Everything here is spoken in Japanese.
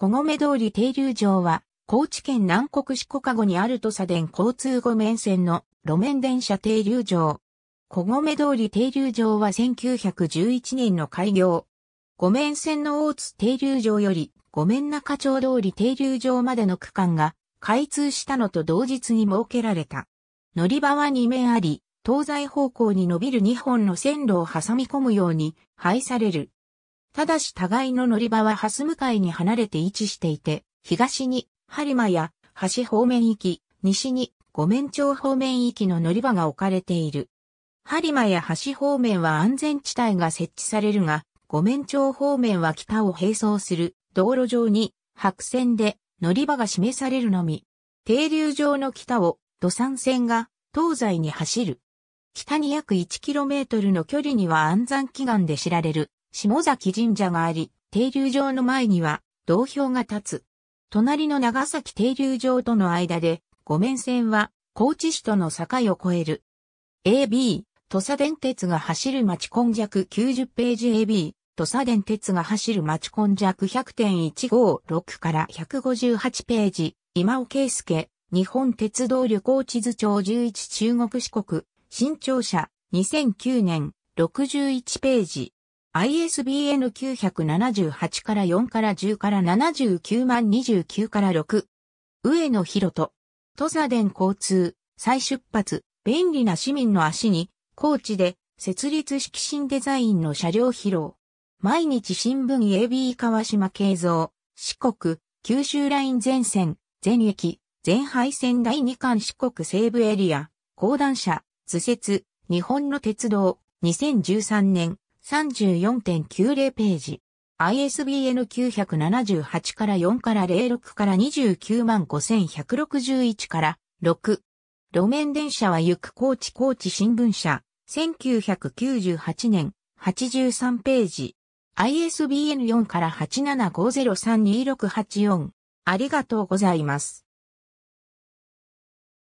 小込通り停留場は、高知県南国市小籠にある土佐電交通5面線の路面電車停留場。小込通り停留場は1911年の開業。5面線の大津停留場より5面中町通り停留場までの区間が開通したのと同日に設けられた。乗り場は2面あり、東西方向に伸びる2本の線路を挟み込むように配されるただし互いの乗り場は蓮向かいに離れて位置していて、東に播磨や橋方面行き、西に五面町方面行きの乗り場が置かれている。播磨や橋方面は安全地帯が設置されるが、五面町方面は北を並走する道路上に白線で乗り場が示されるのみ、停留場の北を土産線が東西に走る。北に約 1km の距離には安山祈願で知られる下崎神社があり、停留場の前には、道標が立つ。隣の長崎停留場との間で、五面線は、高知市との境を越える。AB、土佐電鉄が走る町根弱90ページ AB、土佐電鉄が走る町根弱100.156から158ページ、今尾圭介、日本鉄道旅行地図帳11中国四国、新庁舎、2009年、61ページ。ISBN 978から4から10から79万29から6。上野博人。土佐電交通、再出発、便利な市民の足に、高知で、設立式新デザインの車両披露。毎日新聞 AB 川島慶三、四国、九州ライン全線、全駅、全廃線第2巻四国西部エリア、講談社、図説、日本の鉄道、2013年、34.90ページ。ISBN 978から4から06から29万5161から6。路面電車は行く高知高知新聞社。1998年83ページ。ISBN4 から875032684。ありがとうございます。